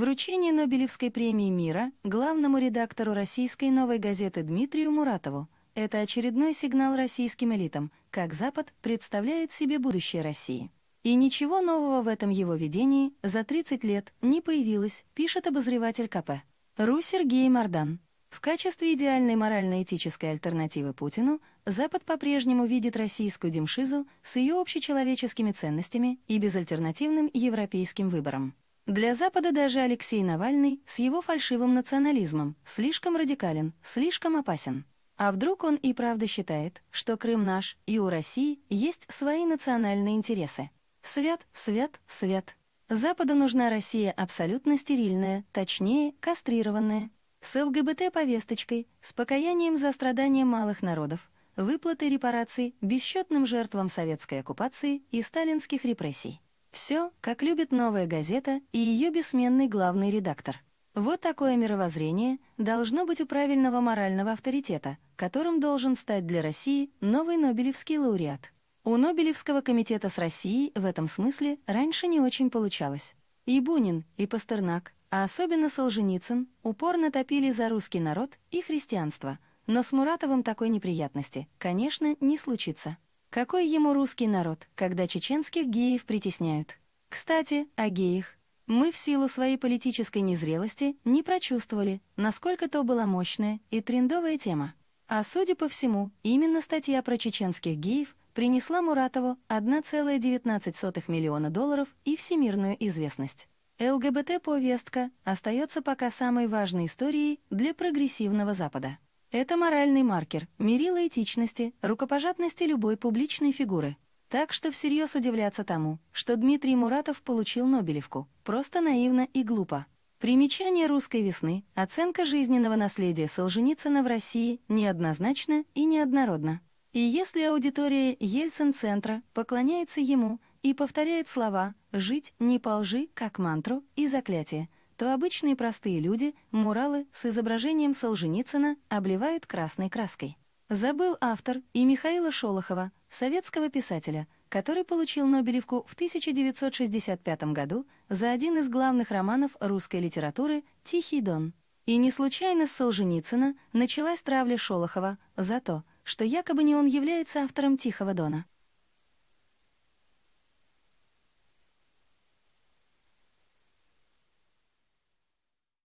Вручение Нобелевской премии мира главному редактору российской новой газеты Дмитрию Муратову – это очередной сигнал российским элитам, как Запад представляет себе будущее России. И ничего нового в этом его видении за 30 лет не появилось, пишет обозреватель КП. Ру Сергей Мардан. В качестве идеальной морально-этической альтернативы Путину Запад по-прежнему видит российскую демшизу с ее общечеловеческими ценностями и безальтернативным европейским выбором. Для Запада даже Алексей Навальный с его фальшивым национализмом слишком радикален, слишком опасен. А вдруг он и правда считает, что Крым наш, и у России есть свои национальные интересы? Свят, свят, свят. Западу нужна Россия абсолютно стерильная, точнее, кастрированная. С ЛГБТ-повесточкой, с покаянием за страдания малых народов, выплатой репараций бесчетным жертвам советской оккупации и сталинских репрессий. Все, как любит новая газета и ее бессменный главный редактор. Вот такое мировоззрение должно быть у правильного морального авторитета, которым должен стать для России новый Нобелевский лауреат. У Нобелевского комитета с Россией в этом смысле раньше не очень получалось. И Бунин, и Пастернак, а особенно Солженицын, упорно топили за русский народ и христианство, но с Муратовым такой неприятности, конечно, не случится. Какой ему русский народ, когда чеченских геев притесняют? Кстати, о геях. Мы в силу своей политической незрелости не прочувствовали, насколько то была мощная и трендовая тема. А судя по всему, именно статья про чеченских геев принесла Муратову 1,19 миллиона долларов и всемирную известность. ЛГБТ-повестка остается пока самой важной историей для прогрессивного Запада. Это моральный маркер, мерило этичности, рукопожатности любой публичной фигуры. Так что всерьез удивляться тому, что Дмитрий Муратов получил Нобелевку, просто наивно и глупо. Примечание «Русской весны» — оценка жизненного наследия Солженицына в России неоднозначна и неоднородна. И если аудитория Ельцин-центра поклоняется ему и повторяет слова «жить не по лжи», как мантру и заклятие — то обычные простые люди муралы с изображением Солженицына обливают красной краской. Забыл автор и Михаила Шолохова, советского писателя, который получил Нобелевку в 1965 году за один из главных романов русской литературы «Тихий дон». И не случайно с Солженицына началась травля Шолохова за то, что якобы не он является автором «Тихого дона».